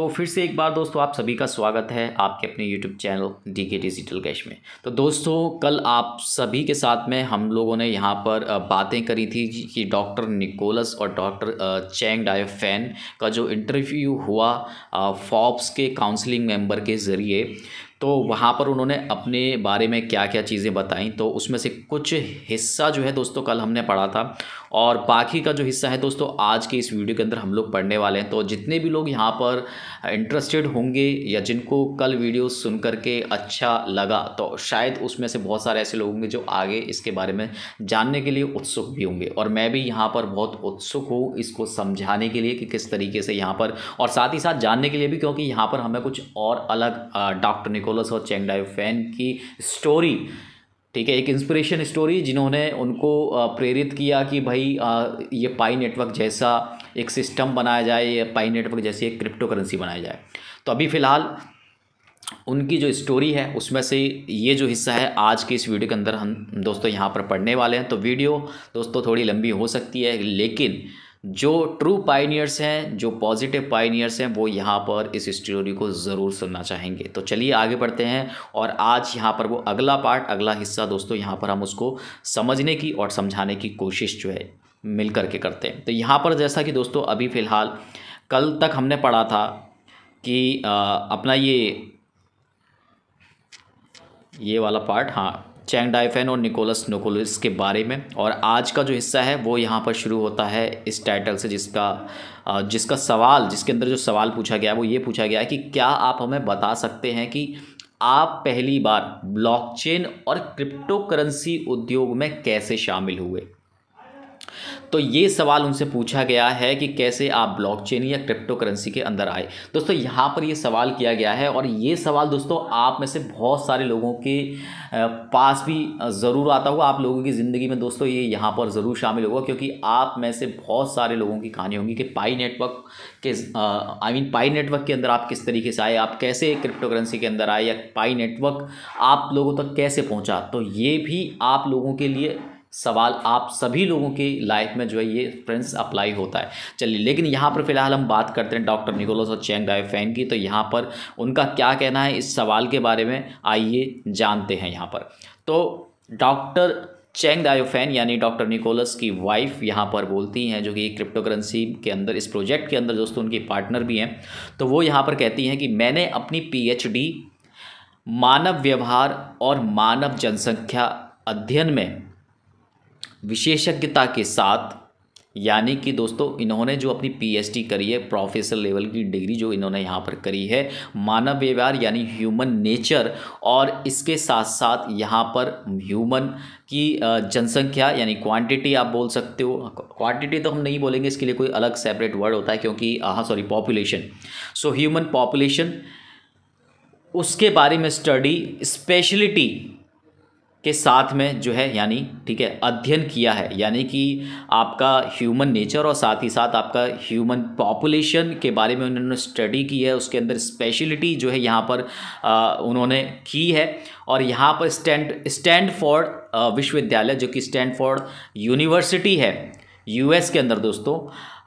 तो फिर से एक बार दोस्तों आप सभी का स्वागत है आपके अपने YouTube channel D K digital cash में तो दोस्तों कल आप सभी के साथ में हम लोगों ने यहाँ पर बातें करी थी कि डॉक्टर निकोलस और डॉक्टर चैंग डाय फैन का जो इंटरव्यू हुआ फॉब्स के काउंसलिंग मेंबर के ज़रिए तो वहाँ पर उन्होंने अपने बारे में क्या क्या चीज़ें बताई तो उसमें से कुछ हिस्सा जो है दोस्तों कल हमने पढ़ा था और बाकी का जो हिस्सा है दोस्तों आज के इस वीडियो के अंदर हम लोग पढ़ने वाले हैं तो जितने भी लोग यहाँ पर इंटरेस्टेड होंगे या जिनको कल वीडियो सुन करके अच्छा लगा तो शायद उसमें से बहुत सारे ऐसे लोग होंगे जो आगे इसके बारे में जानने के लिए उत्सुक भी होंगे और मैं भी यहाँ पर बहुत उत्सुक हूँ इसको समझाने के लिए कि किस तरीके से यहाँ पर और साथ ही साथ जानने के लिए भी क्योंकि यहाँ पर हमें कुछ और अलग डॉक्टर ने निकोलस और चेंग फैन की स्टोरी ठीक है एक इंस्पिरेशन स्टोरी जिन्होंने उनको प्रेरित किया कि भाई ये पाई नेटवर्क जैसा एक सिस्टम बनाया जाए या पाई नेटवर्क जैसी एक क्रिप्टो करेंसी बनाई जाए तो अभी फ़िलहाल उनकी जो स्टोरी है उसमें से ये जो हिस्सा है आज के इस वीडियो के अंदर हम दोस्तों यहाँ पर पढ़ने वाले हैं तो वीडियो दोस्तों थोड़ी लंबी हो सकती है लेकिन जो ट्रू पाइनियर्स हैं जो पॉजिटिव पाइनियर्स हैं वो यहाँ पर इस स्टोरी को ज़रूर सुनना चाहेंगे तो चलिए आगे बढ़ते हैं और आज यहाँ पर वो अगला पार्ट अगला हिस्सा दोस्तों यहाँ पर हम उसको समझने की और समझाने की कोशिश जो है मिल करके करते हैं तो यहाँ पर जैसा कि दोस्तों अभी फ़िलहाल कल तक हमने पढ़ा था कि आ, अपना ये ये वाला पार्ट हाँ चैंग डाइफेन और निकोलस नोकोलिस के बारे में और आज का जो हिस्सा है वो यहाँ पर शुरू होता है इस टाइटल से जिसका जिसका सवाल जिसके अंदर जो सवाल पूछा गया है वो ये पूछा गया है कि क्या आप हमें बता सकते हैं कि आप पहली बार ब्लॉकचेन और क्रिप्टो करेंसी उद्योग में कैसे शामिल हुए तो ये सवाल उनसे पूछा गया है कि कैसे आप ब्लॉकचेन या क्रिप्टो करेंसी के अंदर आए दोस्तों यहाँ पर ये सवाल किया गया है और ये सवाल दोस्तों आप में से बहुत सारे लोगों के पास भी ज़रूर आता होगा आप लोगों की ज़िंदगी में दोस्तों ये यहाँ पर ज़रूर शामिल होगा क्योंकि आप में से बहुत सारे लोगों की कहानी होगी कि पाई नेटवर्क के आई मीन पाई नेटवर्क के अंदर आप किस तरीके से आए आप कैसे क्रिप्टो करेंसी के अंदर आए या पाई नेटवर्क आप लोगों तक कैसे पहुँचा तो ये भी आप लोगों के लिए सवाल आप सभी लोगों की लाइफ में जो है ये फ्रेंड्स अप्लाई होता है चलिए लेकिन यहाँ पर फिलहाल हम बात करते हैं डॉक्टर निकोलस और चेंग डायोफेन की तो यहाँ पर उनका क्या कहना है इस सवाल के बारे में आइए जानते हैं यहाँ पर तो डॉक्टर चेंग डायोफेन यानी डॉक्टर निकोलस की वाइफ यहाँ पर बोलती हैं जो कि क्रिप्टोकरेंसी के अंदर इस प्रोजेक्ट के अंदर दोस्तों उनकी पार्टनर भी हैं तो वो यहाँ पर कहती हैं कि मैंने अपनी पीएचडी मानव व्यवहार और मानव जनसंख्या अध्ययन में विशेषज्ञता के साथ यानी कि दोस्तों इन्होंने जो अपनी पीएचडी करी है प्रोफेसर लेवल की डिग्री जो इन्होंने यहाँ पर करी है मानव व्यवहार यानी ह्यूमन नेचर और इसके साथ साथ यहाँ पर ह्यूमन की जनसंख्या यानी क्वांटिटी आप बोल सकते हो क्वांटिटी तो हम नहीं बोलेंगे इसके लिए कोई अलग सेपरेट वर्ड होता है क्योंकि हाँ sorry population so human population उसके बारे में स्टडी स्पेशलिटी के साथ में जो है यानी ठीक है अध्ययन किया है यानी कि आपका ह्यूमन नेचर और साथ ही साथ आपका ह्यूमन पॉपुलेशन के बारे में उन्होंने स्टडी की है उसके अंदर स्पेशलिटी जो है यहाँ पर आ, उन्होंने की है और यहाँ पर स्टैंड स्टैंडफोर्ड विश्वविद्यालय जो कि स्टैंडफोर्ड यूनिवर्सिटी है यूएस के अंदर दोस्तों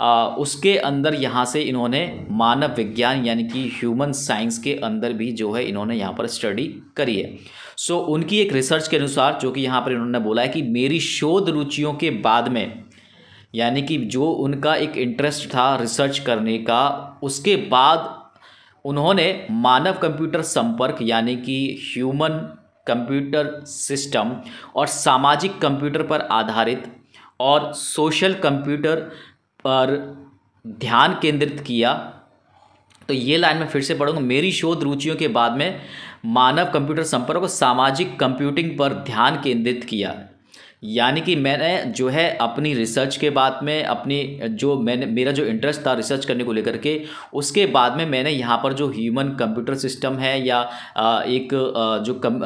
आ, उसके अंदर यहाँ से इन्होंने मानव विज्ञान यानी कि ह्यूमन साइंस के अंदर भी जो है इन्होंने यहाँ पर स्टडी करी है सो उनकी एक रिसर्च के अनुसार जो कि यहाँ पर इन्होंने बोला है कि मेरी शोध रुचियों के बाद में यानी कि जो उनका एक इंटरेस्ट था रिसर्च करने का उसके बाद उन्होंने मानव कंप्यूटर संपर्क यानी कि ह्यूमन कंप्यूटर सिस्टम और सामाजिक कंप्यूटर पर आधारित और सोशल कंप्यूटर पर ध्यान केंद्रित किया तो ये लाइन में फिर से पढ़ूंगा मेरी शोध रुचियों के बाद में मानव कंप्यूटर संपर्क को सामाजिक कंप्यूटिंग पर ध्यान केंद्रित किया यानी कि मैंने जो है अपनी रिसर्च के बाद में अपनी जो मैंने मेरा जो इंटरेस्ट था रिसर्च करने को लेकर के उसके बाद में मैंने यहाँ पर जो ह्यूमन कंप्यूटर सिस्टम है या एक जो कम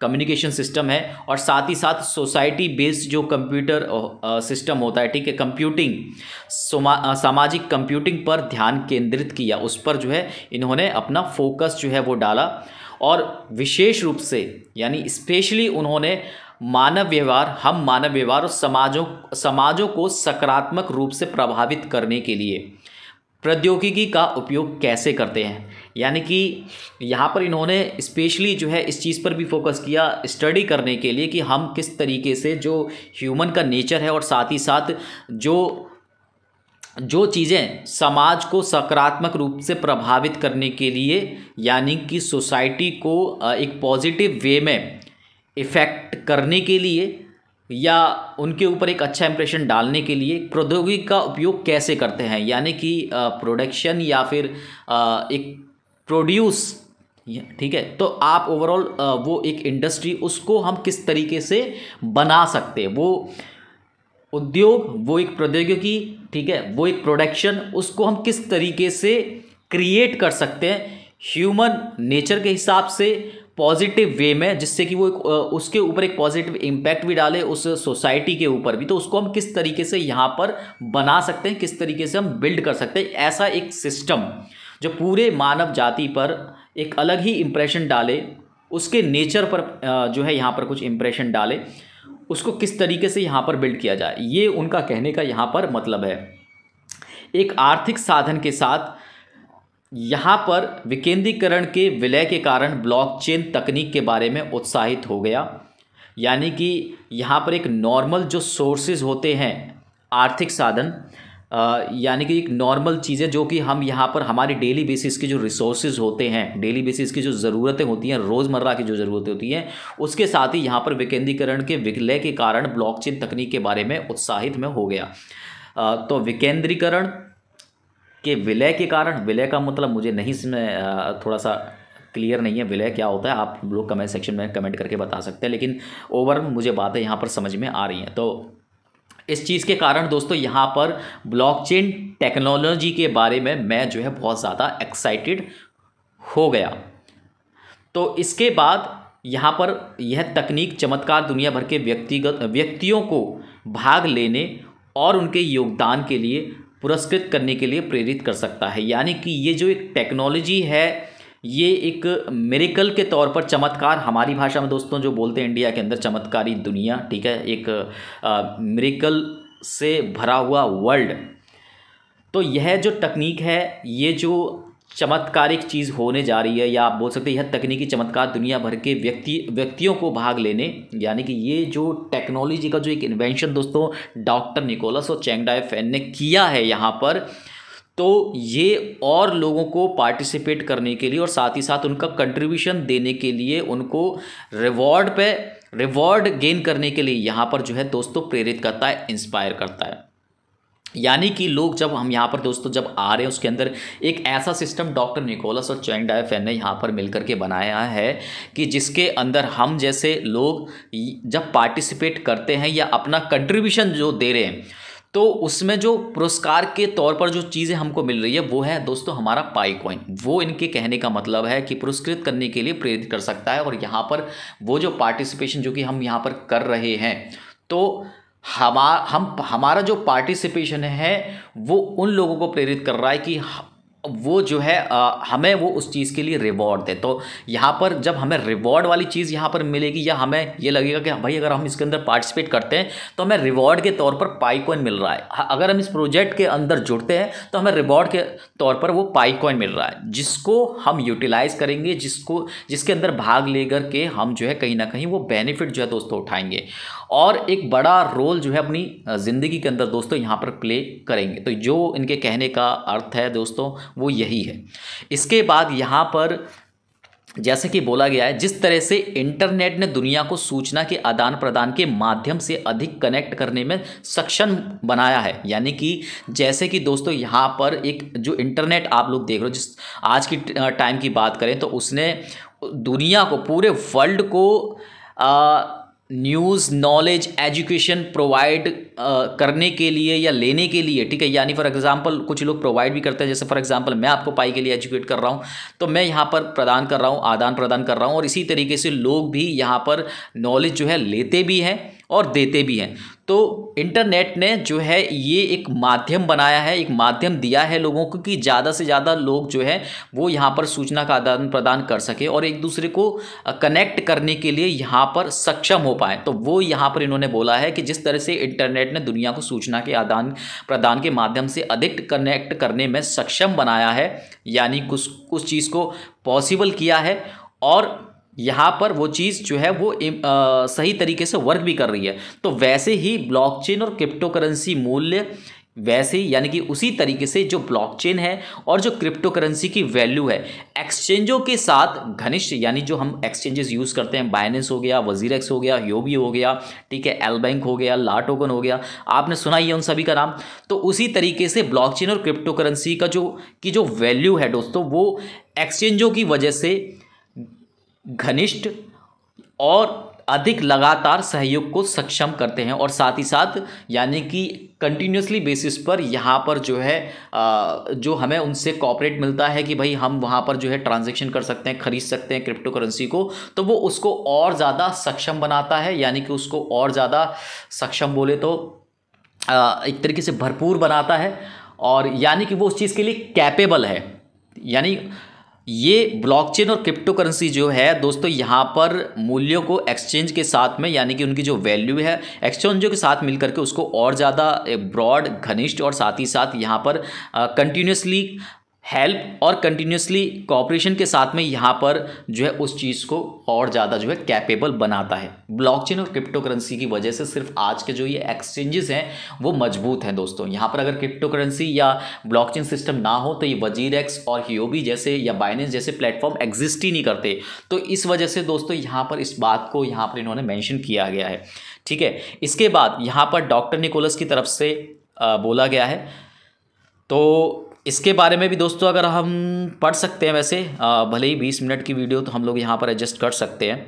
कम्युनिकेशन सिस्टम है और साथ ही साथ सोसाइटी बेस्ड जो कंप्यूटर सिस्टम होता है ठीक है कंप्यूटिंग सामाजिक कंप्यूटिंग पर ध्यान केंद्रित किया उस पर जो है इन्होंने अपना फोकस जो है वो डाला और विशेष रूप से यानी स्पेशली उन्होंने मानव व्यवहार हम मानव व्यवहार और समाजों समाजों को सकारात्मक रूप से प्रभावित करने के लिए प्रौद्योगिकी का उपयोग कैसे करते हैं यानी कि यहाँ पर इन्होंने स्पेशली जो है इस चीज़ पर भी फोकस किया स्टडी करने के लिए कि हम किस तरीके से जो ह्यूमन का नेचर है और साथ ही साथ जो जो चीज़ें समाज को सकारात्मक रूप से प्रभावित करने के लिए यानी कि सोसाइटी को एक पॉजिटिव वे में इफ़ेक्ट करने के लिए या उनके ऊपर एक अच्छा इंप्रेशन डालने के लिए प्रौद्योगिकी का उपयोग कैसे करते हैं यानी कि प्रोडक्शन या फिर एक प्रोड्यूस ठीक है तो आप ओवरऑल वो एक इंडस्ट्री उसको हम किस तरीके से बना सकते वो उद्योग वो एक प्रौद्योगिकी ठीक है वो एक प्रोडक्शन उसको हम किस तरीके से क्रिएट कर सकते हैं ह्यूमन नेचर के हिसाब से पॉजिटिव वे में जिससे कि वो एक, उसके ऊपर एक पॉजिटिव इम्पैक्ट भी डाले उस सोसाइटी के ऊपर भी तो उसको हम किस तरीके से यहाँ पर बना सकते हैं किस तरीके से हम बिल्ड कर सकते हैं ऐसा एक सिस्टम जो पूरे मानव जाति पर एक अलग ही इम्प्रेशन डाले उसके नेचर पर जो है यहाँ पर कुछ इम्प्रेशन डाले उसको किस तरीके से यहाँ पर बिल्ड किया जाए ये उनका कहने का यहाँ पर मतलब है एक आर्थिक साधन के साथ यहाँ पर विकेंद्रीकरण के विलय के कारण ब्लॉकचेन तकनीक के बारे में उत्साहित हो गया यानी कि यहाँ पर एक नॉर्मल जो सोर्सेज होते हैं आर्थिक साधन यानी कि एक नॉर्मल चीज़ है जो कि हम यहाँ पर हमारी डेली बेसिस के जो रिसोर्सेज होते हैं डेली बेसिस की जो ज़रूरतें होती हैं रोज़मर्रा की जो ज़रूरतें होती हैं उसके साथ ही यहाँ पर विकेंद्रीकरण के विलय के कारण ब्लॉकचेन तकनीक के बारे में उत्साहित में हो गया तो विकेंद्रीकरण के विलय के कारण विलय का मतलब मुझे नहीं इसमें थोड़ा सा क्लियर नहीं है विलय क्या होता है आप लोग कमेंट सेक्शन में कमेंट करके बता सकते हैं लेकिन ओवर मुझे बातें यहाँ पर समझ में आ रही हैं तो इस चीज़ के कारण दोस्तों यहाँ पर ब्लॉकचेन टेक्नोलॉजी के बारे में मैं जो है बहुत ज़्यादा एक्साइटेड हो गया तो इसके बाद यहाँ पर यह तकनीक चमत्कार दुनिया भर के व्यक्तिगत व्यक्तियों को भाग लेने और उनके योगदान के लिए पुरस्कृत करने के लिए प्रेरित कर सकता है यानी कि ये जो एक टेक्नोलॉजी है ये एक मेरिकल के तौर पर चमत्कार हमारी भाषा में दोस्तों जो बोलते हैं इंडिया के अंदर चमत्कारी दुनिया ठीक है एक मेरिकल से भरा हुआ वर्ल्ड तो यह जो तकनीक है ये जो चमत्कारिक चीज़ होने जा रही है या आप बोल सकते हैं यह तकनीकी चमत्कार दुनिया भर के व्यक्ति व्यक्तियों को भाग लेने यानी कि ये जो टेक्नोलॉजी का जो एक इन्वेंशन दोस्तों डॉक्टर निकोलस और चेंगडाई फैन ने किया है यहाँ पर तो ये और लोगों को पार्टिसिपेट करने के लिए और साथ ही साथ उनका कंट्रीब्यूशन देने के लिए उनको रिवॉर्ड पे रिवॉर्ड गेन करने के लिए यहाँ पर जो है दोस्तों प्रेरित करता है इंस्पायर करता है यानी कि लोग जब हम यहाँ पर दोस्तों जब आ रहे हैं उसके अंदर एक ऐसा सिस्टम डॉक्टर निकोलस और चैन डायफेन ने यहाँ पर मिलकर के बनाया है कि जिसके अंदर हम जैसे लोग जब पार्टिसिपेट करते हैं या अपना कंट्रीब्यूशन जो दे रहे हैं तो उसमें जो पुरस्कार के तौर पर जो चीज़ें हमको मिल रही है वो है दोस्तों हमारा पाई कॉइन वो इनके कहने का मतलब है कि पुरस्कृत करने के लिए प्रेरित कर सकता है और यहाँ पर वो जो पार्टिसिपेशन जो कि हम यहाँ पर कर रहे हैं तो हमा हम हमारा जो पार्टिसिपेशन है वो उन लोगों को प्रेरित कर रहा है कि वो जो है आ, हमें वो उस चीज़ के लिए रिवॉर्ड दे तो यहाँ पर जब हमें रिवॉर्ड वाली चीज़ यहाँ पर मिलेगी या हमें ये लगेगा कि भाई अगर हम इसके अंदर पार्टिसिपेट करते हैं तो हमें रिवॉर्ड के तौर पर पाई कॉइन मिल रहा है अगर हम इस प्रोजेक्ट के अंदर जुड़ते हैं तो हमें रिवॉर्ड के तौर पर वो पाई कॉइन मिल रहा है जिसको हम यूटिलाइज़ करेंगे जिसको जिसके अंदर भाग लेकर के हम जो है कहीं ना कहीं वो बेनिफिट जो है दोस्तों उठाएंगे और एक बड़ा रोल जो है अपनी ज़िंदगी के अंदर दोस्तों यहाँ पर प्ले करेंगे तो जो इनके कहने का अर्थ है दोस्तों वो यही है इसके बाद यहाँ पर जैसे कि बोला गया है जिस तरह से इंटरनेट ने दुनिया को सूचना के आदान प्रदान के माध्यम से अधिक कनेक्ट करने में सक्षम बनाया है यानी कि जैसे कि दोस्तों यहाँ पर एक जो इंटरनेट आप लोग देख रहे हो जिस आज की टाइम की बात करें तो उसने दुनिया को पूरे वर्ल्ड को uh, news knowledge education provide करने के लिए या लेने के लिए ठीक है यानी फॉर एग्जांपल कुछ लोग प्रोवाइड भी करते हैं जैसे फॉर एग्जांपल मैं आपको पाई के लिए एजुकेट कर रहा हूँ तो मैं यहाँ पर प्रदान कर रहा हूँ आदान प्रदान कर रहा हूँ और इसी तरीके से लोग भी यहाँ पर नॉलेज जो है लेते भी हैं और देते भी हैं तो इंटरनेट ने जो है ये एक माध्यम बनाया है एक माध्यम दिया है लोगों को कि ज़्यादा से ज़्यादा लोग जो है वो यहाँ पर सूचना का आदान प्रदान कर सके और एक दूसरे को कनेक्ट करने के लिए यहाँ पर सक्षम हो पाए तो वो यहाँ पर इन्होंने बोला है कि जिस तरह से इंटरनेट ने दुनिया को सूचना के आदान प्रदान के माध्यम से अधिक कनेक्ट करने में सक्षम बनाया है यानी कुछ उस चीज़ को पॉसिबल किया है और यहाँ पर वो चीज़ जो है वो आ, सही तरीके से वर्क भी कर रही है तो वैसे ही ब्लॉकचेन और क्रिप्टो करेंसी मूल्य वैसे ही यानी कि उसी तरीके से जो ब्लॉकचेन है और जो क्रिप्टो करेंसी की वैल्यू है एक्सचेंजों के साथ घनिष्ठ यानी जो हम एक्सचेंजेस यूज़ करते हैं बाइनेंस हो गया वजीर हो गया योबी हो गया ठीक है एल बैंक हो गया ला टोकन हो गया आपने सुना ही है उन सभी का नाम तो उसी तरीके से ब्लॉकचेन और क्रिप्टो करेंसी का जो की जो वैल्यू है दोस्तों वो एक्सचेंजों की वजह से घनिष्ठ और अधिक लगातार सहयोग को सक्षम करते हैं और साथ ही साथ यानी कि कंटिन्यूसली बेसिस पर यहाँ पर जो है जो हमें उनसे कॉपरेट मिलता है कि भाई हम वहाँ पर जो है ट्रांजेक्शन कर सकते हैं खरीद सकते हैं क्रिप्टो करेंसी को तो वो उसको और ज़्यादा सक्षम बनाता है यानी कि उसको और ज़्यादा सक्षम बोले तो एक तरीके से भरपूर बनाता है और यानी कि वो उस चीज़ के लिए कैपेबल है यानी ये ब्लॉकचेन और क्रिप्टो करेंसी जो है दोस्तों यहाँ पर मूल्यों को एक्सचेंज के साथ में यानी कि उनकी जो वैल्यू है एक्सचेंजों के साथ मिलकर के उसको और ज़्यादा ब्रॉड घनिष्ठ और साथ ही साथ यहाँ पर कंटिन्यूसली हेल्प और कंटिन्यूसली कॉपरेशन के साथ में यहाँ पर जो है उस चीज़ को और ज़्यादा जो है कैपेबल बनाता है ब्लॉकचेन और क्रिप्टो करेंसी की वजह से सिर्फ आज के जो ये एक्सचेंजेस हैं वो मजबूत हैं दोस्तों यहाँ पर अगर क्रिप्टो करेंसी या ब्लॉकचेन सिस्टम ना हो तो ये वजीर एक्स और हीओबी जैसे या बाइनेंस जैसे प्लेटफॉर्म एग्जिस्ट ही नहीं करते तो इस वजह से दोस्तों यहाँ पर इस बात को यहाँ पर इन्होंने मैंशन किया गया है ठीक है इसके बाद यहाँ पर डॉक्टर निकोलस की तरफ से बोला गया है तो इसके बारे में भी दोस्तों अगर हम पढ़ सकते हैं वैसे भले ही बीस मिनट की वीडियो तो हम लोग यहाँ पर एडजस्ट कर सकते हैं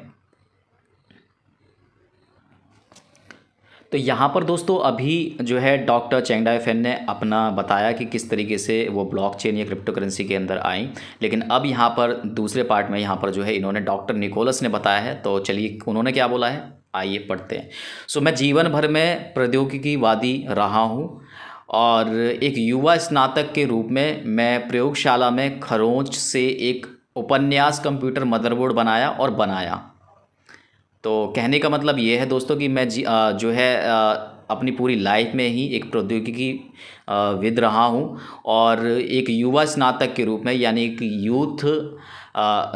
तो यहाँ पर दोस्तों अभी जो है डॉक्टर चेंगडाई फैन ने अपना बताया कि किस तरीके से वो ब्लॉकचेन या क्रिप्टो करेंसी के अंदर आई लेकिन अब यहाँ पर दूसरे पार्ट में यहाँ पर जो है इन्होंने डॉक्टर निकोलस ने बताया है तो चलिए उन्होंने क्या बोला है आइए पढ़ते हैं सो मैं जीवन भर में प्रौद्योगिकीवादी रहा हूँ और एक युवा स्नातक के रूप में मैं प्रयोगशाला में खरोंच से एक उपन्यास कंप्यूटर मदरबोर्ड बनाया और बनाया तो कहने का मतलब ये है दोस्तों कि मैं जी, आ, जो है आ, अपनी पूरी लाइफ में ही एक प्रौद्योगिकी विद रहा हूँ और एक युवा स्नातक के रूप में यानी एक यूथ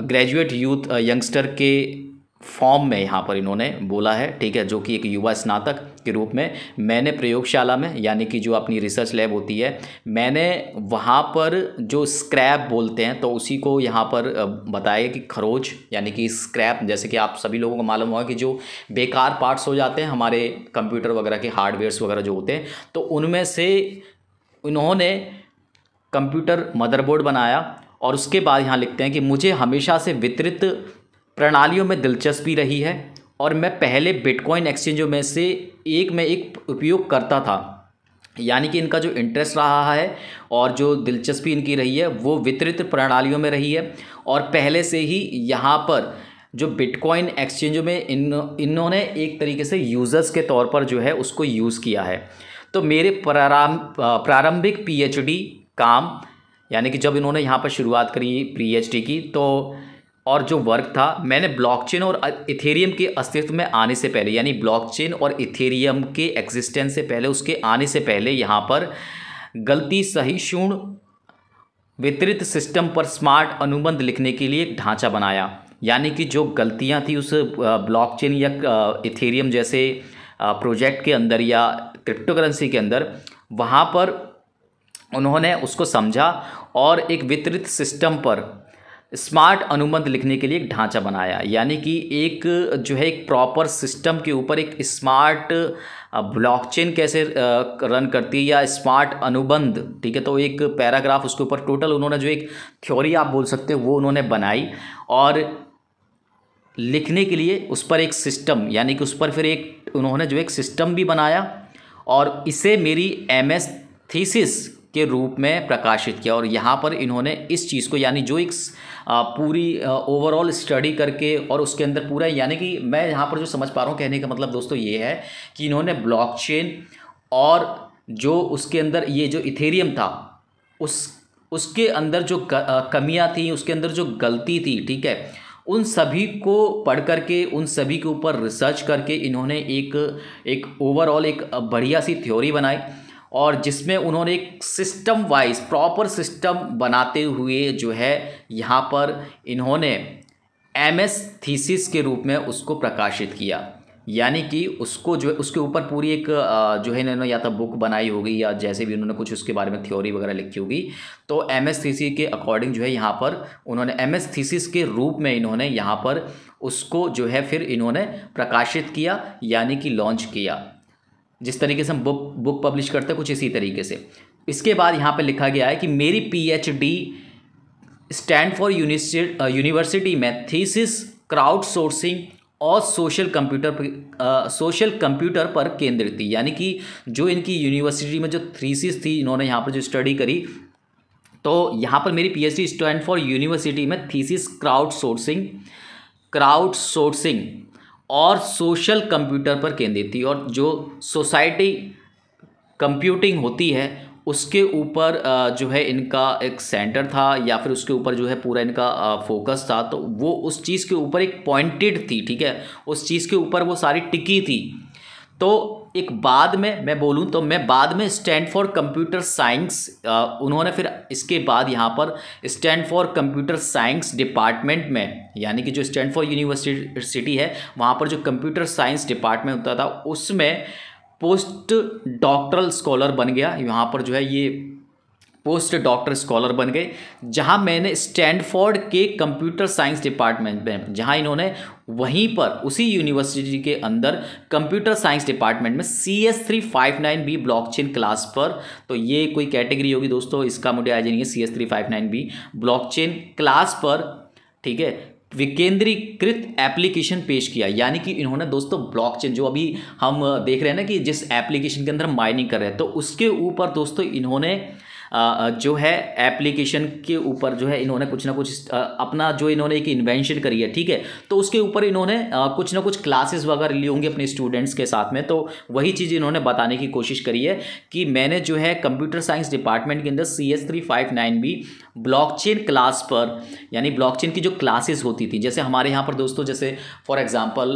ग्रेजुएट यूथ यंगस्टर के फॉर्म में यहाँ पर इन्होंने बोला है ठीक है जो कि एक युवा स्नातक के रूप में मैंने प्रयोगशाला में यानी कि जो अपनी रिसर्च लैब होती है मैंने वहाँ पर जो स्क्रैप बोलते हैं तो उसी को यहाँ पर बताया कि खरोच यानी कि स्क्रैप जैसे कि आप सभी लोगों को मालूम होगा कि जो बेकार पार्ट्स हो जाते हैं हमारे कंप्यूटर वगैरह के हार्डवेयर्स वगैरह जो होते हैं तो उनमें से उन्होंने कंप्यूटर मदरबोर्ड बनाया और उसके बाद यहाँ लिखते हैं कि मुझे हमेशा से वितरित प्रणालियों में दिलचस्पी रही है और मैं पहले बिटकॉइन एक्सचेंजों में से एक में एक उपयोग करता था यानी कि इनका जो इंटरेस्ट रहा है और जो दिलचस्पी इनकी रही है वो वितरित प्रणालियों में रही है और पहले से ही यहाँ पर जो बिटकॉइन एक्सचेंजों में इन इन्होंने एक तरीके से यूज़र्स के तौर पर जो है उसको यूज़ किया है तो मेरे प्रारंभिक पीएचडी काम यानी कि जब इन्होंने यहाँ पर शुरुआत करी पीएचडी की तो और जो वर्क था मैंने ब्लॉकचेन और इथेरियम के अस्तित्व में आने से पहले यानी ब्लॉकचेन और इथेरियम के एग्जिस्टेंस से पहले उसके आने से पहले यहाँ पर गलती सही वितरित सिस्टम पर स्मार्ट अनुबंध लिखने के लिए एक ढांचा बनाया यानी कि जो गलतियाँ थी उस ब्लॉकचेन या इथेरियम जैसे प्रोजेक्ट के अंदर या क्रिप्टो करेंसी के अंदर वहाँ पर उन्होंने उसको समझा और एक वितरित सिस्टम पर स्मार्ट अनुबंध लिखने के लिए एक ढांचा बनाया यानी कि एक जो है एक प्रॉपर सिस्टम के ऊपर एक स्मार्ट ब्लॉकचेन कैसे रन करती है या स्मार्ट अनुबंध ठीक है तो एक पैराग्राफ उसके ऊपर टोटल उन्होंने जो एक थ्योरी आप बोल सकते हो वो उन्होंने बनाई और लिखने के लिए उस पर एक सिस्टम यानी कि उस पर फिर एक उन्होंने जो एक सिस्टम भी बनाया और इसे मेरी एम एस थीसिस के रूप में प्रकाशित किया और यहाँ पर इन्होंने इस चीज़ को यानी जो एक पूरी ओवरऑल स्टडी करके और उसके अंदर पूरा यानी कि मैं यहाँ पर जो समझ पा रहा हूँ कहने का मतलब दोस्तों ये है कि इन्होंने ब्लॉकचेन और जो उसके अंदर ये जो इथेरियम था उस उसके अंदर जो कमियाँ थी उसके अंदर जो गलती थी ठीक है उन सभी को पढ़ करके उन सभी के ऊपर रिसर्च करके इन्होंने एक एक ओवरऑल एक बढ़िया सी थ्योरी बनाई और जिसमें उन्होंने एक सिस्टम वाइज प्रॉपर सिस्टम बनाते हुए जो है यहाँ पर इन्होंने एम एस थीसिस के रूप में उसको प्रकाशित किया यानी कि उसको जो है उसके ऊपर पूरी एक जो है इन्होंने या तो बुक बनाई होगी या जैसे भी उन्होंने कुछ उसके बारे में थ्योरी वगैरह लिखी होगी तो एम एस थीसी के अकॉर्डिंग जो है यहाँ पर उन्होंने एम एस थीसिस के रूप में इन्होंने यहाँ पर उसको जो है फिर इन्होंने प्रकाशित किया यानी कि लॉन्च किया जिस तरीके से हम बुक बुक पब्लिश करते हैं कुछ इसी तरीके से इसके बाद यहाँ पे लिखा गया है कि मेरी पीएचडी स्टैंड फॉर यूनिवर्सिटी में थीसिस क्राउड सोर्सिंग और सोशल कंप्यूटर पर सोशल कंप्यूटर पर केंद्रित थी यानी कि जो इनकी यूनिवर्सिटी में जो थीसिस थी इन्होंने यहाँ पर जो स्टडी करी तो यहाँ पर मेरी पीएचडी स्टैंड फॉर यूनिवर्सिटी में thesis crowdsourcing crowdsourcing और सोशल कंप्यूटर पर केंद्रित थी और जो सोसाइटी कंप्यूटिंग होती है उसके ऊपर जो है इनका एक सेंटर था या फिर उसके ऊपर जो है पूरा इनका फोकस था तो वो उस चीज़ के ऊपर एक पॉइंटेड थी ठीक है उस चीज़ के ऊपर वो सारी टिकी थी तो एक बाद में मैं बोलूँ तो मैं बाद में स्टैंड फॉर कंप्यूटर साइंस उन्होंने फिर इसके बाद यहाँ पर Stanford computer science department में यानी कि जो स्टैंड फॉर यूनिवर्सिटी है वहाँ पर जो कंप्यूटर साइंस डिपार्टमेंट होता था उसमें पोस्ट डॉक्टरल स्कॉलर बन गया यहाँ पर जो है ये पोस्ट डॉक्टर स्कॉलर बन गए जहां मैंने स्टैंडफोर्ड के कंप्यूटर साइंस डिपार्टमेंट में जहां इन्होंने वहीं पर उसी यूनिवर्सिटी के अंदर कंप्यूटर साइंस डिपार्टमेंट में C S three five nine B chain class पर तो ये कोई कैटेगरी होगी दोस्तों इसका मुझे आज नहीं है C S three five nine B chain class पर ठीक है विकेंद्रीकृत एप्लीकेशन पेश किया यानी कि इन्होंने दोस्तों ब्लॉकचेन जो अभी हम देख रहे हैं ना कि जिस एप्लीकेशन के अंदर माइनिंग कर रहे हैं तो उसके ऊपर दोस्तों इन्होंने जो है एप्लीकेशन के ऊपर जो है इन्होंने कुछ ना कुछ अपना जो इन्होंने एक इन्वेंशन करी है ठीक है तो उसके ऊपर इन्होंने कुछ ना कुछ क्लासेस वगैरह ली होंगी अपने स्टूडेंट्स के साथ में तो वही चीज़ इन्होंने बताने की कोशिश करी है कि मैंने जो है कंप्यूटर साइंस डिपार्टमेंट के अंदर C S three five nine B blockchain class पर यानी ब्लॉकचेन की जो क्लासेस होती थी जैसे हमारे यहाँ पर दोस्तों जैसे फॉर एग्जांपल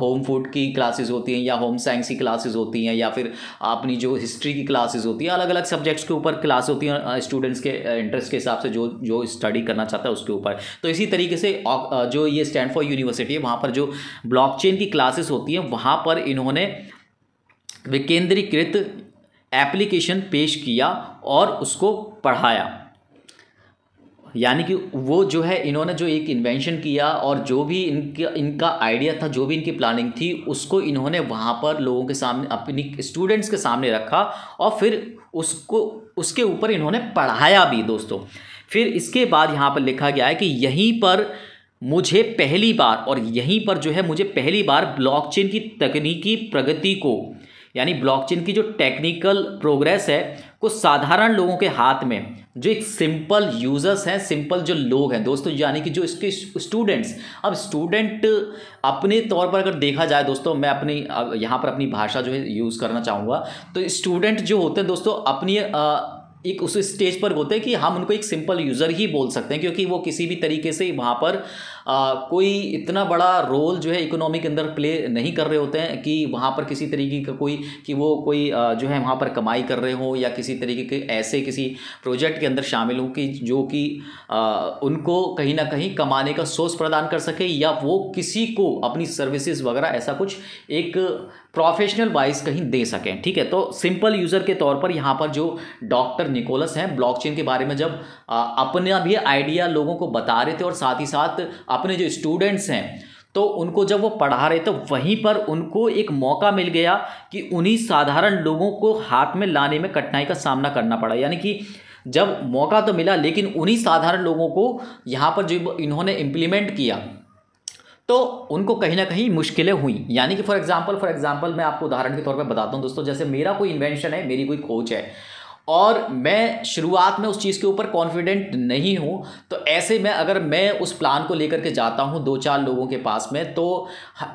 होम फूड की क्लासेस होती हैं या होम साइंस की क्लासेस होती हैं या फिर अपनी जो हिस्ट्री की क्लासेस होती हैं अलग अलग सब्जेक्ट्स के ऊपर क्लास होती हैं स्टूडेंट्स के इंटरेस्ट के हिसाब से जो जो स्टडी करना चाहता है उसके ऊपर तो इसी तरीके से जो ये स्टैंड फॉर यूनिवर्सिटी है वहाँ पर जो ब्लॉक की क्लासेस होती हैं वहाँ पर इन्होंने विकेंद्रीकृत एप्लीकेशन पेश किया और उसको पढ़ाया यानी कि वो जो है इन्होंने जो एक इन्वेंशन किया और जो भी इनका इनका आइडिया था जो भी इनकी प्लानिंग थी उसको इन्होंने वहाँ पर लोगों के सामने अपनी स्टूडेंट्स के सामने रखा और फिर उसको उसके ऊपर इन्होंने पढ़ाया भी दोस्तों फिर इसके बाद यहाँ पर लिखा गया है कि यहीं पर मुझे पहली बार और यहीं पर जो है मुझे पहली बार ब्लॉकचेन की तकनीकी प्रगति को यानी ब्लॉकचेन की जो टेक्निकल प्रोग्रेस है कुछ साधारण लोगों के हाथ में जो एक सिंपल यूजर्स हैं सिंपल जो लोग हैं दोस्तों यानी कि जो इसके स्टूडेंट्स अब स्टूडेंट अपने तौर पर अगर देखा जाए दोस्तों मैं अपनी यहाँ पर अपनी भाषा जो है यूज़ करना चाहूँगा तो स्टूडेंट जो होते हैं दोस्तों अपनी आ, एक उस स्टेज पर होते हैं कि हम उनको एक सिंपल यूज़र ही बोल सकते हैं क्योंकि वो किसी भी तरीके से वहाँ पर आ, कोई इतना बड़ा रोल जो है इकोनॉमी के अंदर प्ले नहीं कर रहे होते हैं कि वहाँ पर किसी तरीके का कोई कि वो कोई आ, जो है वहाँ पर कमाई कर रहे हों या किसी तरीके के ऐसे किसी प्रोजेक्ट के अंदर शामिल हों कि जो कि उनको कहीं ना कहीं कमाने का सोर्स प्रदान कर सके या वो किसी को अपनी सर्विसेज वगैरह ऐसा कुछ एक प्रोफेशनल वाइज कहीं दे सकें ठीक है तो सिंपल यूज़र के तौर पर यहाँ पर जो डॉक्टर निकोलस हैं ब्लॉकचेन के बारे में जब अपना भी आइडिया लोगों को बता रहे थे और साथ ही साथ अपने जो स्टूडेंट्स हैं तो उनको जब वो पढ़ा रहे तो वहीं पर उनको एक मौका मिल गया कि उन्हीं साधारण लोगों को हाथ में लाने में कठिनाई का सामना करना पड़ा यानी कि जब मौका तो मिला लेकिन उन्हीं साधारण लोगों को यहाँ पर जो इन्होंने इम्प्लीमेंट किया तो उनको कहीं ना कहीं मुश्किलें हुई यानी कि फॉर एग्जांपल फॉर एग्जांपल मैं आपको उदाहरण के तौर पर बताता हूँ दोस्तों जैसे मेरा कोई इन्वेंशन है मेरी कोई कोच है और मैं शुरुआत में उस चीज़ के ऊपर कॉन्फिडेंट नहीं हूँ तो ऐसे में अगर मैं उस प्लान को लेकर के जाता हूँ दो चार लोगों के पास में तो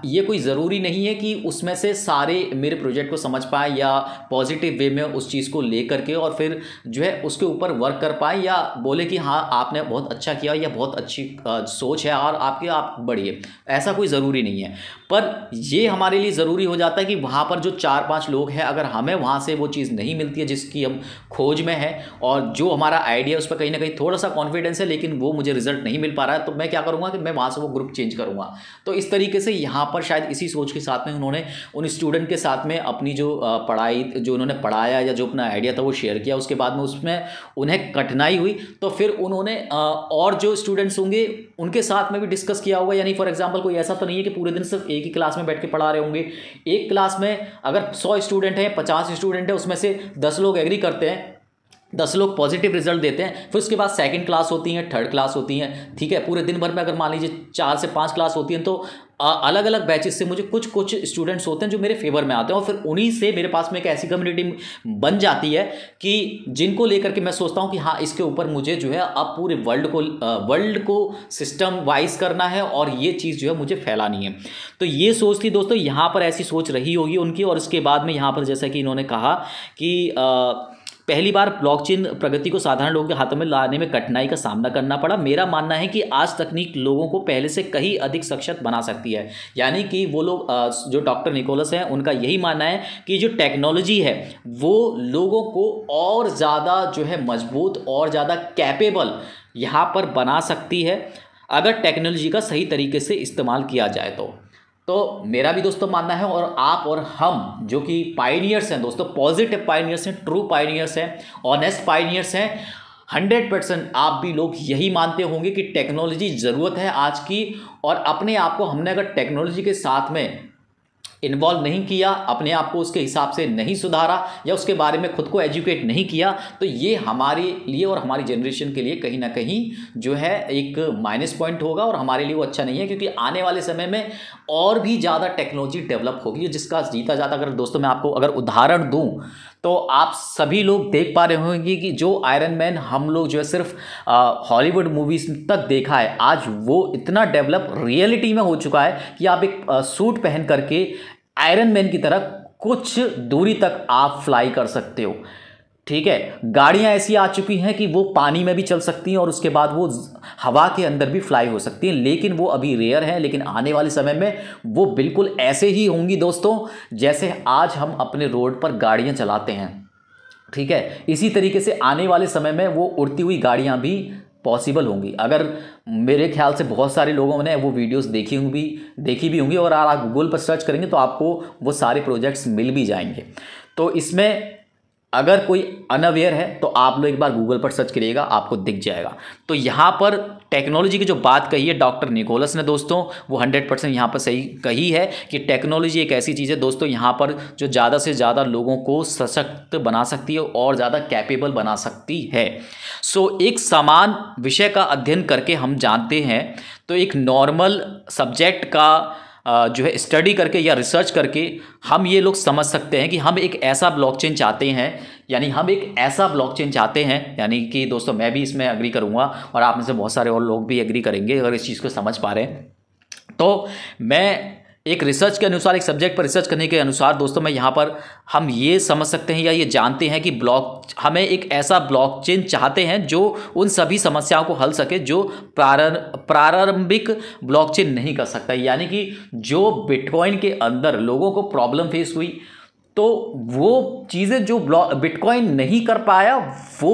ये कोई ज़रूरी नहीं है कि उसमें से सारे मेरे प्रोजेक्ट को समझ पाए या पॉजिटिव वे में उस चीज़ को लेकर के और फिर जो है उसके ऊपर वर्क कर पाए या बोले कि हाँ आपने बहुत अच्छा किया या बहुत अच्छी सोच है और आपके आप बढ़िए ऐसा कोई ज़रूरी नहीं है पर ये हमारे लिए ज़रूरी हो जाता है कि वहाँ पर जो चार पाँच लोग हैं अगर हमें वहाँ से वो चीज़ नहीं मिलती है जिसकी हम खोज में हैं और जो हमारा आइडिया उस पर कहीं ना कहीं थोड़ा सा कॉन्फिडेंस है लेकिन वो मुझे रिजल्ट नहीं मिल पा रहा है तो मैं क्या करूँगा कि मैं वहाँ से वो ग्रुप चेंज करूँगा तो इस तरीके से यहाँ पर शायद इसी सोच के साथ में उन्होंने उन स्टूडेंट के साथ में अपनी जो पढ़ाई जो उन्होंने पढ़ाया या जो अपना आइडिया था वो शेयर किया उसके बाद में उसमें उन्हें कठिनाई हुई तो फिर उन्होंने और जो स्टूडेंट्स होंगे उनके साथ में भी डिस्कस किया होगा यानी फॉर एग्जाम्पल कोई ऐसा तो नहीं है कि पूरे दिन सिर्फ एक ही क्लास में बैठ के पढ़ा रहे होंगे एक क्लास में अगर सौ स्टूडेंट हैं पचास स्टूडेंट हैं उसमें से दस लोग एग्री करते हैं दस लोग पॉजिटिव रिजल्ट देते हैं फिर उसके बाद सेकंड क्लास होती हैं थर्ड क्लास होती हैं ठीक है पूरे दिन भर में अगर मान लीजिए चार से पांच क्लास होती हैं तो अलग अलग बैचेस से मुझे कुछ कुछ स्टूडेंट्स होते हैं जो मेरे फेवर में आते हैं और फिर उन्हीं से मेरे पास में एक ऐसी कम्युनिटी बन जाती है कि जिनको लेकर के मैं सोचता हूँ कि हाँ इसके ऊपर मुझे जो है अब पूरे वर्ल्ड को वर्ल्ड को सिस्टम वाइज करना है और ये चीज़ जो है मुझे फैलानी है तो ये सोच थी दोस्तों यहाँ पर ऐसी सोच रही होगी उनकी और इसके बाद में यहाँ पर जैसा कि इन्होंने कहा कि आ, पहली बार ब्लॉकचेन प्रगति को साधारण लोगों के हाथों में लाने में कठिनाई का सामना करना पड़ा मेरा मानना है कि आज तकनीक लोगों को पहले से कहीं अधिक सक्षत बना सकती है यानी कि वो लोग जो डॉक्टर निकोलस हैं उनका यही मानना है कि जो टेक्नोलॉजी है वो लोगों को और ज़्यादा जो है मजबूत और ज़्यादा कैपेबल यहाँ पर बना सकती है अगर टेक्नोलॉजी का सही तरीके से इस्तेमाल किया जाए तो तो मेरा भी दोस्तों मानना है और आप और हम जो कि पाइनियर्स हैं दोस्तों पॉजिटिव पाइनियर्स हैं ट्रू पाइनियर्स हैं ऑनेस्ट पाइनियर्स हैं हंड्रेड परसेंट आप भी लोग यही मानते होंगे कि टेक्नोलॉजी ज़रूरत है आज की और अपने आप को हमने अगर टेक्नोलॉजी के साथ में इन्वॉल्व नहीं किया अपने आप को उसके हिसाब से नहीं सुधारा या उसके बारे में खुद को एजुकेट नहीं किया तो ये हमारे लिए और हमारी जनरेशन के लिए कहीं ना कहीं जो है एक माइनस पॉइंट होगा और हमारे लिए वो अच्छा नहीं है क्योंकि आने वाले समय में और भी ज़्यादा टेक्नोलॉजी डेवलप होगी जिसका जीता जाता अगर दोस्तों मैं आपको अगर उदाहरण दूँ तो आप सभी लोग देख पा रहे होंगे कि जो आयरन मैन हम लोग जो है सिर्फ हॉलीवुड मूवीज तक देखा है आज वो इतना डेवलप रियलिटी में हो चुका है कि आप एक सूट पहन करके आयरन मैन की तरह कुछ दूरी तक आप फ्लाई कर सकते हो ठीक है गाड़ियां ऐसी आ चुकी हैं कि वो पानी में भी चल सकती हैं और उसके बाद वो हवा के अंदर भी फ्लाई हो सकती हैं लेकिन वो अभी रेयर हैं लेकिन आने वाले समय में वो बिल्कुल ऐसे ही होंगी दोस्तों जैसे आज हम अपने रोड पर गाड़ियां चलाते हैं ठीक है इसी तरीके से आने वाले समय में वो उड़ती हुई गाड़ियाँ भी पॉसिबल होंगी अगर मेरे ख्याल से बहुत सारे लोगों ने वो वीडियोस देखी होंगी देखी भी होंगी और आप गूगल पर सर्च करेंगे तो आपको वो सारे प्रोजेक्ट्स मिल भी जाएंगे तो इसमें अगर कोई अनअवेयर है तो आप लोग एक बार गूगल पर सर्च करिएगा आपको दिख जाएगा तो यहाँ पर टेक्नोलॉजी की जो बात कही है डॉक्टर निकोलस ने दोस्तों वो हंड्रेड परसेंट यहाँ पर सही कही है कि टेक्नोलॉजी एक ऐसी चीज़ है दोस्तों यहाँ पर जो ज़्यादा से ज़्यादा लोगों को सशक्त बना सकती है और ज़्यादा कैपेबल बना सकती है सो एक समान विषय का अध्ययन करके हम जानते हैं तो एक नॉर्मल सब्जेक्ट का जो है स्टडी करके या रिसर्च करके हम ये लोग समझ सकते हैं कि हम एक ऐसा ब्लॉकचेन चाहते हैं यानी हम एक ऐसा ब्लॉकचेन चाहते हैं यानी कि दोस्तों मैं भी इसमें एग्री करूँगा और आप में से बहुत सारे और लोग भी एग्री करेंगे अगर इस चीज़ को समझ पा रहे हैं तो मैं एक रिसर्च के अनुसार एक सब्जेक्ट पर रिसर्च करने के अनुसार दोस्तों मैं यहाँ पर हम ये समझ सकते हैं या ये जानते हैं कि ब्लॉक हमें एक ऐसा ब्लॉकचेन चाहते हैं जो उन सभी समस्याओं को हल सके जो प्रारं प्रारंभिक ब्लॉकचेन नहीं कर सकता यानी कि जो बिटकॉइन के अंदर लोगों को प्रॉब्लम फेस हुई तो वो चीज़ें जो ब्लॉक बिटकॉइन नहीं कर पाया वो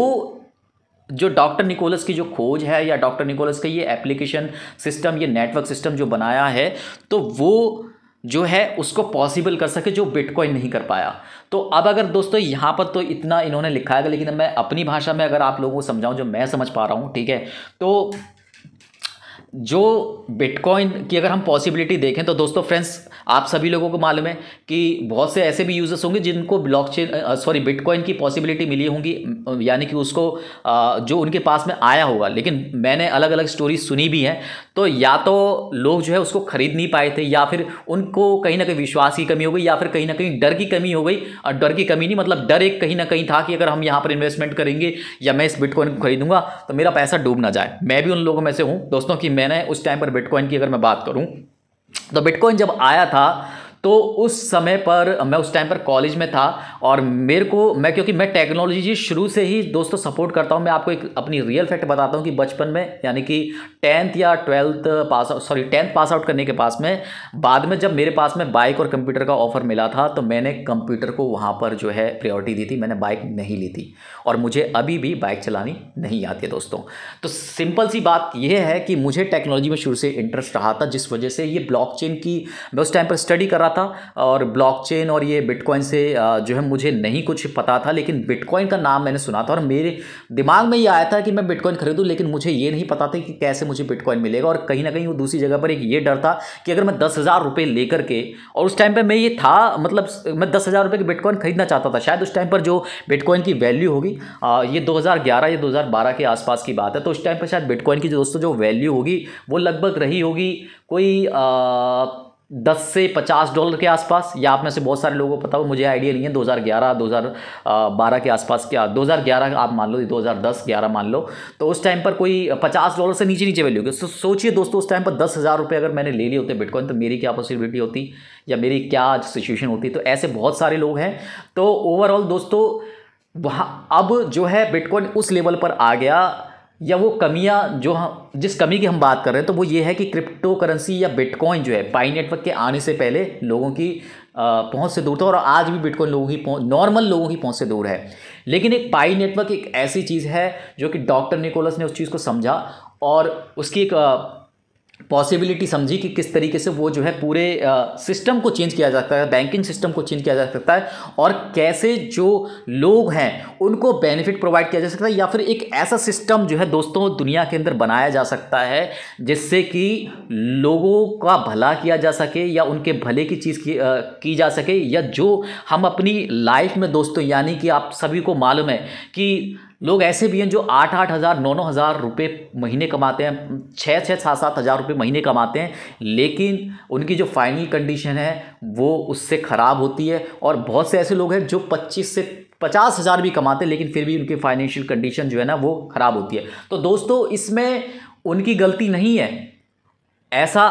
जो डॉक्टर निकोलस की जो खोज है या डॉक्टर निकोलस का ये एप्लीकेशन सिस्टम ये नेटवर्क सिस्टम जो बनाया है तो वो जो है उसको पॉसिबल कर सके जो बिटकॉइन नहीं कर पाया तो अब अगर दोस्तों यहाँ पर तो इतना इन्होंने लिखा है लेकिन मैं अपनी भाषा में अगर आप लोगों को समझाऊँ जो मैं समझ पा रहा हूँ ठीक है तो जो बिटकॉइन की अगर हम पॉसिबिलिटी देखें तो दोस्तों फ्रेंड्स आप सभी लोगों को मालूम है कि बहुत से ऐसे भी यूजर्स होंगे जिनको ब्लॉकचेन सॉरी बिटकॉइन की पॉसिबिलिटी मिली होंगी यानी कि उसको जो उनके पास में आया होगा लेकिन मैंने अलग अलग स्टोरी सुनी भी हैं तो या तो लोग जो है उसको खरीद नहीं पाए थे या फिर उनको कहीं ना कहीं विश्वास की कमी हो गई या फिर कहीं ना कहीं डर की कमी हो गई और डर की कमी नहीं मतलब डर एक कहीं ना कहीं था कि अगर हम यहाँ पर इन्वेस्टमेंट करेंगे या मैं इस बिटकॉइन को खरीदूंगा तो मेरा पैसा डूब ना जाए मैं भी उन लोगों में से हूँ दोस्तों कि मैंने उस टाइम पर बिटकॉइन की अगर मैं बात करूँ तो बिटकॉइन जब आया था तो उस समय पर मैं उस टाइम पर कॉलेज में था और मेरे को मैं क्योंकि मैं टेक्नोलॉजी शुरू से ही दोस्तों सपोर्ट करता हूँ मैं आपको एक अपनी रियल फैक्ट बताता हूँ कि बचपन में यानी कि टेंथ या twelfth pass out sorry tenth pass out करने के पास में बाद में जब मेरे पास में बाइक और कंप्यूटर का ऑफर मिला था तो मैंने कंप्यूटर को वहाँ पर जो है प्रियोरिटी दी थी मैंने बाइक नहीं ली थी और मुझे अभी भी बाइक चलानी नहीं आती है दोस्तों तो सिंपल सी बात यह है कि मुझे टेक्नोलॉजी में शुरू से इंटरेस्ट रहा था जिस वजह से ये ब्लॉकचेन की मैं उस टाइम पर स्टडी कर रहा था और ब्लॉकचेन और ये बिटकॉइन से जो है मुझे नहीं कुछ पता था लेकिन बिटकॉइन का नाम मैंने सुना था और मेरे दिमाग में ये आया था कि मैं बिटकॉइन खरीदूँ लेकिन मुझे ये नहीं पता था कि कैसे मुझे बिटकॉइन मिलेगा और कहीं ना कहीं वो दूसरी जगह पर एक ये डर था कि अगर मैं दस हज़ार रुपये लेकर के और उस टाइम पर मैं ये था मतलब मैं दस हज़ार रुपये की बिटकॉइन खरीदना चाहता था शायद उस टाइम पर जो बिटकॉइन की वैल्यू होगी ये दो या दो के आसपास की बात है तो उस टाइम पर शायद बिटकॉइन की जो दोस्तों जो वैल्यू होगी वो लगभग रही होगी कोई आ, दस से पचास डॉलर के आसपास या आप में से बहुत सारे लोगों को पता हो मुझे आइडिया नहीं है दो दो हज़ार ग्यारह हज़ार बारह के आसपास क्या दो हज़ार ग्यारह आप मान लो दो हज़ार दस ग्यारह मान लो तो उस टाइम पर कोई पचास डॉलर से नीचे नीचे वैल्यू होगी सोचिए दोस्तों उस टाइम पर दस हज़ार रुपये अगर मैंने ले लिए होते बिटकॉइन तो मेरी क्या पॉसिबिलिटी होती या मेरी क्या सिचुएशन होती तो ऐसे बहुत सारे लोग हैं तो ओवरऑल दोस्तों वहाँ अब जो है बिटकॉइन उस लेवल पर आ गया या वो कमियां जो हम जिस कमी की हम बात कर रहे हैं तो वो ये है कि क्रिप्टो करेंसी या बिटकॉइन जो है बाई नेटवर्क के आने से पहले लोगों की पहुंच से दूर था और आज भी बिटकॉइन लोगों की नॉर्मल लोगों की पहुंच से दूर है लेकिन एक पाई नेटवर्क एक ऐसी चीज़ है जो कि डॉक्टर निकोलस ने उस चीज़ को समझा और उसकी एक पॉसिबिलिटी समझी कि किस तरीके से वो जो है पूरे सिस्टम को चेंज किया जा सकता है बैंकिंग सिस्टम को चेंज किया जा सकता है और कैसे जो लोग हैं उनको बेनिफिट प्रोवाइड किया जा सकता है या फिर एक ऐसा सिस्टम जो है दोस्तों दुनिया के अंदर बनाया जा सकता है जिससे कि लोगों का भला किया जा सके या उनके भले की चीज़ की, की जा सके या जो हम अपनी लाइफ में दोस्तों यानी कि आप सभी को मालूम है कि लोग ऐसे भी हैं जो आठ आठ हज़ार नौ नौ हज़ार रुपये महीने कमाते हैं छः छः सात सात हज़ार रुपये महीने कमाते हैं लेकिन उनकी जो फाइनल कंडीशन है वो उससे ख़राब होती है और बहुत से ऐसे लोग हैं जो पच्चीस से पचास हज़ार भी कमाते हैं लेकिन फिर भी उनकी फाइनेंशियल कंडीशन जो है ना वो ख़राब होती है तो दोस्तों इसमें उनकी गलती नहीं है ऐसा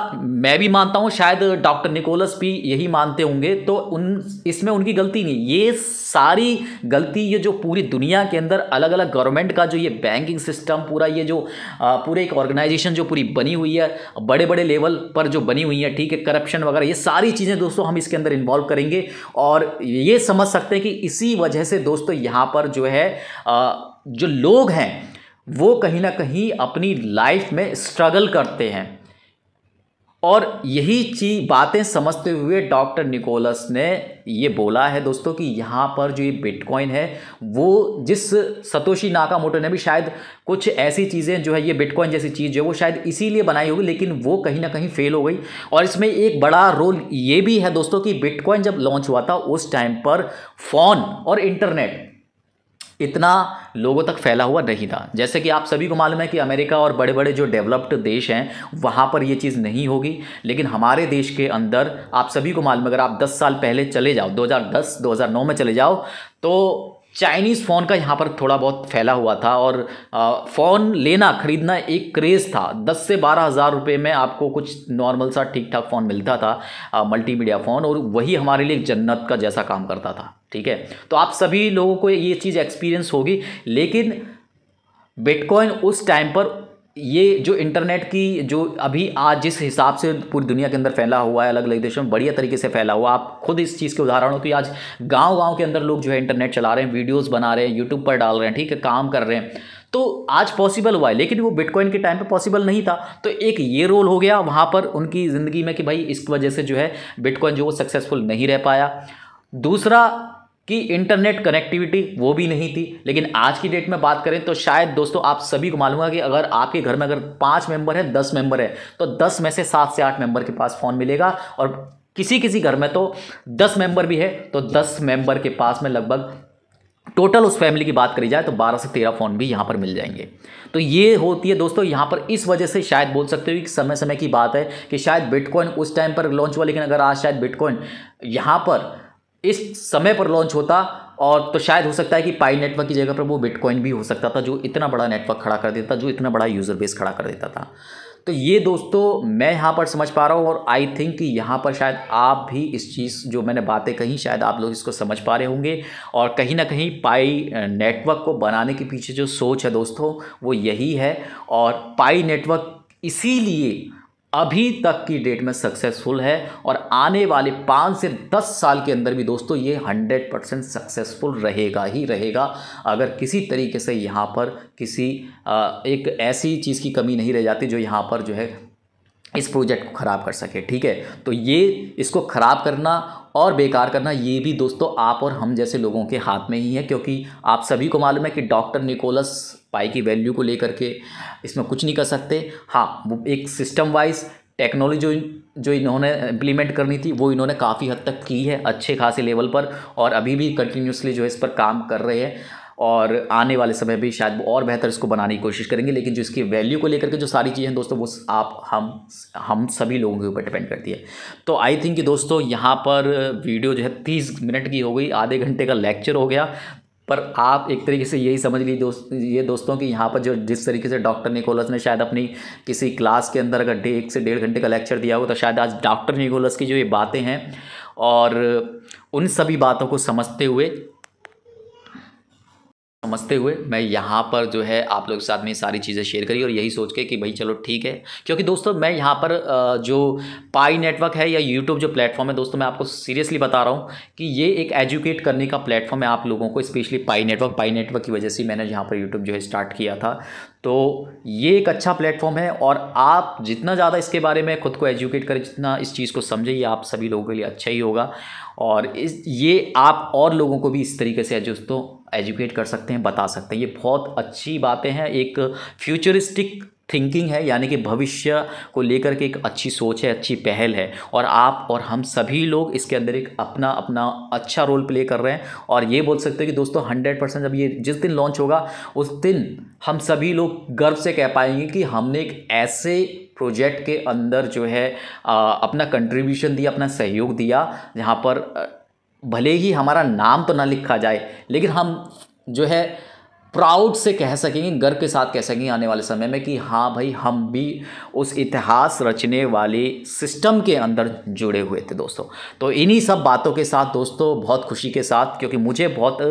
मैं भी मानता हूँ शायद डॉक्टर निकोलस भी यही मानते होंगे तो उन इसमें उनकी गलती नहीं ये सारी गलती ये जो पूरी दुनिया के अंदर अलग अलग गवर्नमेंट का जो ये बैंकिंग सिस्टम पूरा ये जो पूरे एक ऑर्गेनाइजेशन जो पूरी बनी हुई है बड़े बड़े लेवल पर जो बनी हुई है ठीक है करप्शन वगैरह ये सारी चीज़ें दोस्तों हम इसके अंदर इन्वॉल्व करेंगे और ये समझ सकते हैं कि इसी वजह से दोस्तों यहाँ पर जो है जो लोग हैं वो कहीं ना कहीं अपनी लाइफ में स्ट्रगल करते हैं और यही चीज बातें समझते हुए डॉक्टर निकोलस ने ये बोला है दोस्तों कि यहाँ पर जो ये बिटकॉइन है वो जिस सतोशी नाकामोटो ने भी शायद कुछ ऐसी चीज़ें जो है ये बिटकॉइन जैसी चीज़ जो है वो शायद इसीलिए बनाई होगी लेकिन वो कहीं ना कहीं फेल हो गई और इसमें एक बड़ा रोल ये भी है दोस्तों कि बिटकॉइन जब लॉन्च हुआ था उस टाइम पर फ़ोन और इंटरनेट इतना लोगों तक फैला हुआ नहीं था जैसे कि आप सभी को मालूम है कि अमेरिका और बड़े बड़े जो डेवलप्ड देश हैं वहाँ पर ये चीज़ नहीं होगी लेकिन हमारे देश के अंदर आप सभी को मालूम अगर आप 10 साल पहले चले जाओ 2010 2009 में चले जाओ तो चाइनीज़ फ़ोन का यहाँ पर थोड़ा बहुत फैला हुआ था और फ़ोन लेना ख़रीदना एक क्रेज़ था दस से बारह हज़ार रुपये में आपको कुछ नॉर्मल सा ठीक ठाक फ़ोन मिलता था मल्टीमीडिया फ़ोन और वही हमारे लिए जन्नत का जैसा काम करता था ठीक है तो आप सभी लोगों को ये चीज़ एक्सपीरियंस होगी लेकिन बिटकॉइन उस टाइम पर ये जो इंटरनेट की जो अभी आज जिस हिसाब से पूरी दुनिया के अंदर फैला हुआ है अलग अलग देशों में बढ़िया तरीके से फैला हुआ आप खुद इस चीज़ के उदाहरण हो कि आज गांव गांव के अंदर लोग जो है इंटरनेट चला रहे हैं वीडियोस बना रहे हैं यूट्यूब पर डाल रहे हैं ठीक है काम कर रहे हैं तो आज पॉसिबल हुआ है लेकिन वो बिटकॉइन के टाइम पे पॉसिबल नहीं था तो एक ये रोल हो गया वहाँ पर उनकी ज़िंदगी में कि भाई इस वजह से जो है बिटकॉइन जो वो सक्सेसफुल नहीं रह पाया दूसरा कि इंटरनेट कनेक्टिविटी वो भी नहीं थी लेकिन आज की डेट में बात करें तो शायद दोस्तों आप सभी को मालूम है कि अगर आपके घर में अगर पाँच मेंबर हैं दस मेंबर है तो दस में से सात से आठ मेंबर के पास फ़ोन मिलेगा और किसी किसी घर में तो दस मेंबर भी है तो दस मेंबर के पास में लगभग टोटल उस फैमिली की बात करी जाए तो 12 से 13 फ़ोन भी यहाँ पर मिल जाएंगे तो ये होती है दोस्तों यहाँ पर इस वजह से शायद बोल सकते हो कि समय समय की बात है कि शायद बिटकॉइन उस टाइम पर लॉन्च हुआ लेकिन अगर आज शायद बिटकॉइन यहाँ पर इस समय पर लॉन्च होता और तो शायद हो सकता है कि पाई नेटवर्क की जगह पर वो बिटकॉइन भी हो सकता था जो इतना बड़ा नेटवर्क खड़ा कर देता जो इतना बड़ा यूज़र बेस खड़ा कर देता था तो ये दोस्तों मैं यहाँ पर समझ पा रहा हूँ और आई थिंक कि यहाँ पर शायद आप भी इस चीज़ जो मैंने बातें कही शायद आप लोग इसको समझ पा रहे होंगे और कहीं ना कहीं पाई नेटवर्क को बनाने के पीछे जो सोच है दोस्तों वो यही है और पाई नेटवर्क इसीलिए अभी तक की डेट में सक्सेसफुल है और आने वाले पाँच से दस साल के अंदर भी दोस्तों ये हंड्रेड परसेंट सक्सेसफुल रहेगा ही रहेगा अगर किसी तरीके से यहाँ पर किसी एक ऐसी चीज़ की कमी नहीं रह जाती जो यहाँ पर जो है इस प्रोजेक्ट को ख़राब कर सके ठीक है तो ये इसको ख़राब करना और बेकार करना ये भी दोस्तों आप और हम जैसे लोगों के हाथ में ही है क्योंकि आप सभी को मालूम है कि डॉक्टर निकोलस पाई की वैल्यू को लेकर के इसमें कुछ नहीं कर सकते हाँ वो एक सिस्टम वाइज टेक्नोलॉजी जो जो इन्होंने इम्प्लीमेंट करनी थी वो इन्होंने काफ़ी हद तक की है अच्छे खासे लेवल पर और अभी भी कंटिन्यूसली जो है इस पर काम कर रहे हैं और आने वाले समय भी शायद वो और बेहतर इसको बनाने की कोशिश करेंगे लेकिन जो इसकी वैल्यू को लेकर के जो सारी चीज़ें दोस्तों वो आप हम हम सभी लोगों के ऊपर डिपेंड करती है तो आई थिंक कि दोस्तों यहाँ पर वीडियो जो है तीस मिनट की हो गई आधे घंटे का लेक्चर हो गया पर आप एक तरीके से यही समझ ली दोस्त ये दोस्तों कि यहाँ पर जो जिस तरीके से डॉक्टर निकोलस ने शायद अपनी किसी क्लास के अंदर अगर डे एक से डेढ़ घंटे का लेक्चर दिया हो तो शायद आज डॉक्टर निकोलस की जो ये बातें हैं और उन सभी बातों को समझते हुए समझते हुए मैं यहाँ पर जो है आप लोग के साथ में सारी चीज़ें शेयर करी और यही सोच के कि भाई चलो ठीक है क्योंकि दोस्तों मैं यहाँ पर जो पाई नेटवर्क है या यूट्यूब जो प्लेटफॉर्म है दोस्तों मैं आपको सीरियसली बता रहा हूँ कि ये एक एजुकेट करने का प्लेटफॉर्म है आप लोगों को specially Pi network Pi network की वजह से मैंने यहाँ पर यूट्यूब जो है स्टार्ट किया था तो ये एक अच्छा प्लेटफॉर्म है और आप जितना ज़्यादा इसके बारे में खुद को एजुकेट करें जितना इस चीज़ को समझें ये आप सभी लोगों के लिए अच्छा ही होगा और इस ये आप और लोगों को भी इस तरीके से दोस्तों एजुकेट कर सकते हैं बता सकते हैं ये बहुत अच्छी बातें हैं एक फ्यूचरिस्टिक थिंकिंग है यानी कि भविष्य को लेकर के एक अच्छी सोच है अच्छी पहल है और आप और हम सभी लोग इसके अंदर एक अपना अपना अच्छा रोल प्ले कर रहे हैं और ये बोल सकते हैं कि दोस्तों हंड्रेड परसेंट जब ये जिस दिन लॉन्च होगा उस दिन हम सभी लोग गर्व से कह पाएंगे कि हमने एक ऐसे प्रोजेक्ट के अंदर जो है अपना कंट्रीब्यूशन दिया अपना सहयोग दिया जहाँ पर भले ही हमारा नाम तो ना लिखा जाए लेकिन हम जो है प्राउड से कह सकेंगे गर्व के साथ कह सकेंगे आने वाले समय में कि हाँ भाई हम भी उस इतिहास रचने वाले सिस्टम के अंदर जुड़े हुए थे दोस्तों तो इन्हीं सब बातों के साथ दोस्तों बहुत खुशी के साथ क्योंकि मुझे बहुत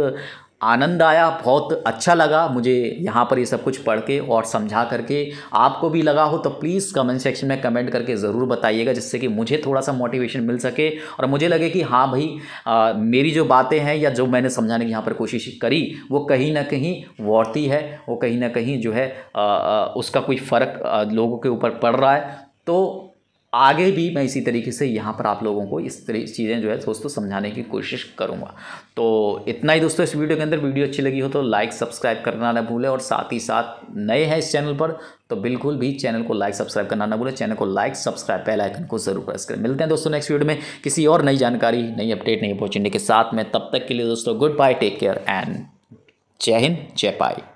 आनंद आया बहुत अच्छा लगा मुझे यहाँ पर ये सब कुछ पढ़ के और समझा करके आपको भी लगा हो तो प्लीज़ कमेंट सेक्शन में कमेंट करके ज़रूर बताइएगा जिससे कि मुझे थोड़ा सा मोटिवेशन मिल सके और मुझे लगे कि हाँ भाई आ, मेरी जो बातें हैं या जो मैंने समझाने की यहाँ पर कोशिश करी वो कहीं ना कहीं वॉर्ती है वो कहीं ना कहीं जो है आ, आ, उसका कोई फ़र्क लोगों के ऊपर पड़ रहा है तो आगे भी मैं इसी तरीके से यहाँ पर आप लोगों को इस तरी चीज़ें जो है दोस्तों समझाने की कोशिश करूँगा तो इतना ही दोस्तों इस वीडियो के अंदर वीडियो अच्छी लगी हो तो लाइक सब्सक्राइब करना ना भूलें और साथ ही साथ नए हैं इस चैनल पर तो बिल्कुल भी चैनल को लाइक सब्सक्राइब करना ना भूलें चैनल को लाइक सब्सक्राइब पहले आइकन को जरूर प्रेस करें मिलते हैं दोस्तों नेक्स्ट वीडियो में किसी और नई जानकारी नई अपडेट नई अपॉर्चुनिटी के साथ में तब तक के लिए दोस्तों good bye take care and Jai Hind जय पाई